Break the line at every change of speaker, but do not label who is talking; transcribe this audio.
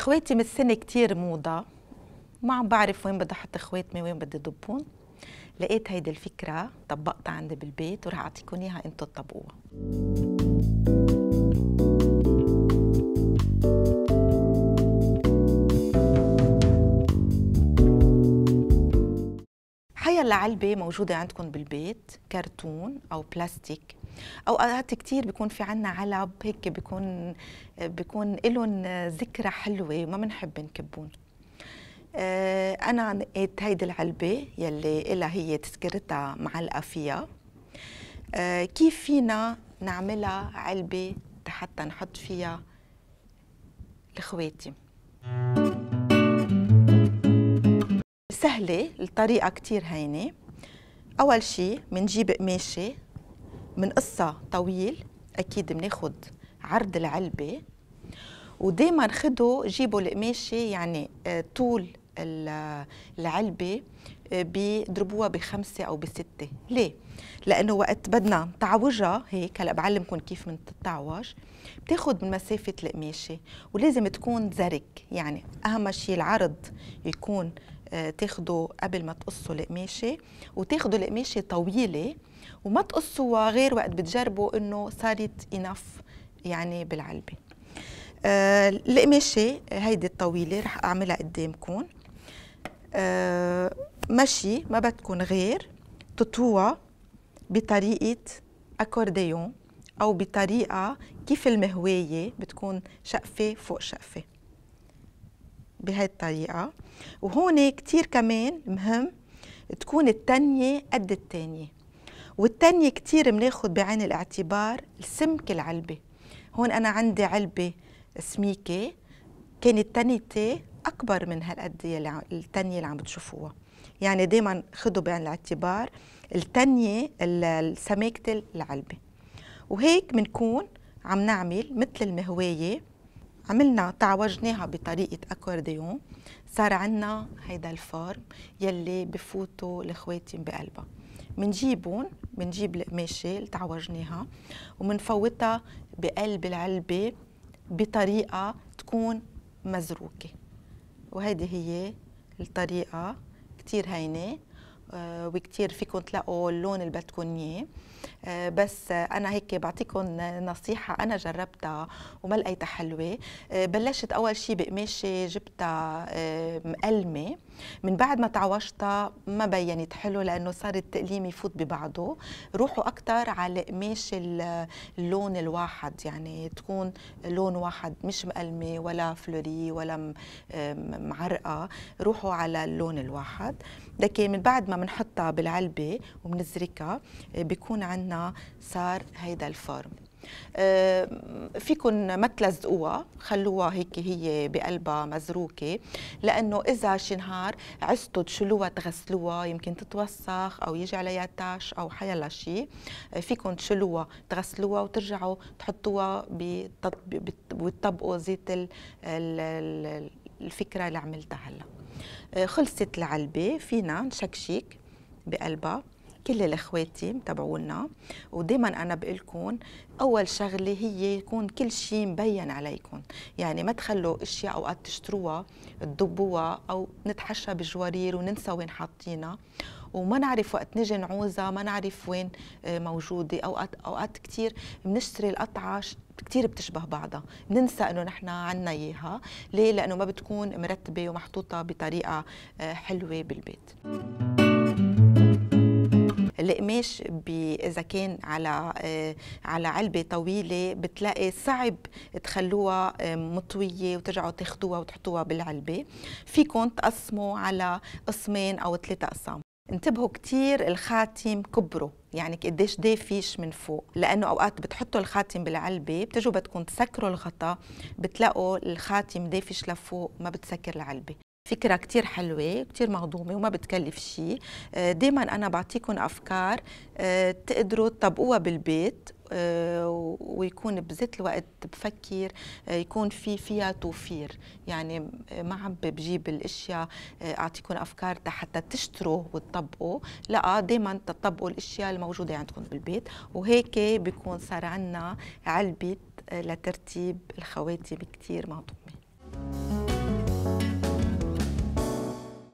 اخواتي من السنه كتير موضه ما عم بعرف وين بدي احط اخواتي وين بدي ضبهم لقيت هيدي الفكره طبقتها عندي بالبيت وراح اعطيكم اياها انتم تطبقوها العلبة علبه موجوده عندكم بالبيت كرتون او بلاستيك اوقات كثير بيكون في عنا علب هيك بيكون بيكون لهم ذكرى حلوه وما بنحب نكبون آه، انا نقيت هيدي العلبه يلي إلها هي تذكرتها معلقه آه، فيها كيف فينا نعملها علبه حتى نحط فيها لخواتي سهله الطريقه كتير هينه اول شيء بنجيب قماشه بنقصها طويل اكيد بناخد عرض العلبه ودايما خدوا جيبوا القماشه يعني آه، طول العلبه آه، بيضربوها بخمسه او بسته، ليه؟ لانه وقت بدنا تعوجها هيك هلا بعلمكم كيف تتعوج بتاخد من مسافه القماشه ولازم تكون زرك، يعني اهم شيء العرض يكون آه، تاخده قبل ما تقصوا القماشه وتاخدوا القماشه طويله وما تقصوها غير وقت بتجربوا انه صارت انف يعني بالعلبه آه القماشه هيدي الطويله رح اعملها قدامكم آه مشي ما بدكم غير تطوها بطريقه اكورديون او بطريقه كيف المهوايه بتكون شقفه فوق شقفه بهاي الطريقة وهون كتير كمان مهم تكون التانية قد التانية والتانية كتير بناخد بعين الاعتبار سمك العلبة هون أنا عندي علبة سميكة كانت تانيتي أكبر من هالقد التانية اللي عم بتشوفوها يعني دايما خدوا بعين الاعتبار التانية سماكة العلبة وهيك بنكون عم نعمل مثل المهواية عملنا تعوجناها بطريقه اكورديون صار عندنا هيدا الفارم يلي بفوتوا الخواتم بقلبها منجيبون منجيب القماشه اللي تعوجناها ومنفوتها بقلب العلبه بطريقه تكون مزروكه وهيدي هي الطريقه كتير هينه آه، وكتير فيكم تلاقوا اللون اللي بدكم اياه بس انا هيك بعطيكم نصيحه انا جربتها وما لقيتها حلوه آه، بلشت اول شيء بقماشه جبتها آه، مقلمه من بعد ما تعوشتها ما بينت حلو لانه صار التقليم يفوت ببعضه روحوا اكثر على قماش اللون الواحد يعني تكون لون واحد مش مقلمه ولا فلوري ولا معرقه روحوا على اللون الواحد لكن من بعد ما بنحطها بالعلبه وبنزركها آه، بيكون عندنا صار هيدا الفورم آه، فيكم ما تلزقوها خلوها هيك هي بقلبها مزروكه لانه اذا شي نهار عزتوا تشيلوها تغسلوها يمكن تتوسخ او يجي عليها تاش او حيلا شيء آه، فيكم تشيلوها تغسلوها وترجعوا تحطوها بتطبقوا زيت الفكره اللي عملتها هلا آه، خلصت العلبه فينا نشكشك بقلبها كل الاخواتي متابعونا ودائما انا بقول لكم اول شغله هي يكون كل شيء مبين عليكم يعني ما تخلوا اشياء اوقات تشتروها تضبوها او نتحشى بالجوارير وننسى وين حاطينها وما نعرف وقت نجي نعوزها ما نعرف وين آه، موجوده اوقات اوقات كثير بنشتري القطعه كتير بتشبه بعضها بننسى انه نحن عنا اياها ليه لانه ما بتكون مرتبه ومحطوطه بطريقه آه، حلوه بالبيت القماش اذا كان على آه، على علبه طويله بتلاقي صعب تخلوها مطويه وترجعوا تاخدوها وتحطوها بالعلبه فيكم تقسموا على قسمين او ثلاثه اقسام انتبهوا كتير الخاتم كبره يعني قديش دافيش من فوق لانه اوقات بتحطوا الخاتم بالعلبه بتجوا بدكم تسكروا الغطاء بتلاقوا الخاتم دافش لفوق ما بتسكر العلبه فكره كثير حلوه كثير مهضومه وما بتكلف شيء آه، دائما انا بعطيكم افكار آه، تقدروا تطبقوها بالبيت آه، ويكون بذات الوقت بفكر يكون في فيها توفير يعني ما عم بجيب الاشياء اعطيكم افكار حتى تشتروا وتطبقوا لا دائما تطبقوا الاشياء الموجوده عندكم بالبيت وهيك بيكون صار عندنا علبه لترتيب الخواتم كثير مهضومه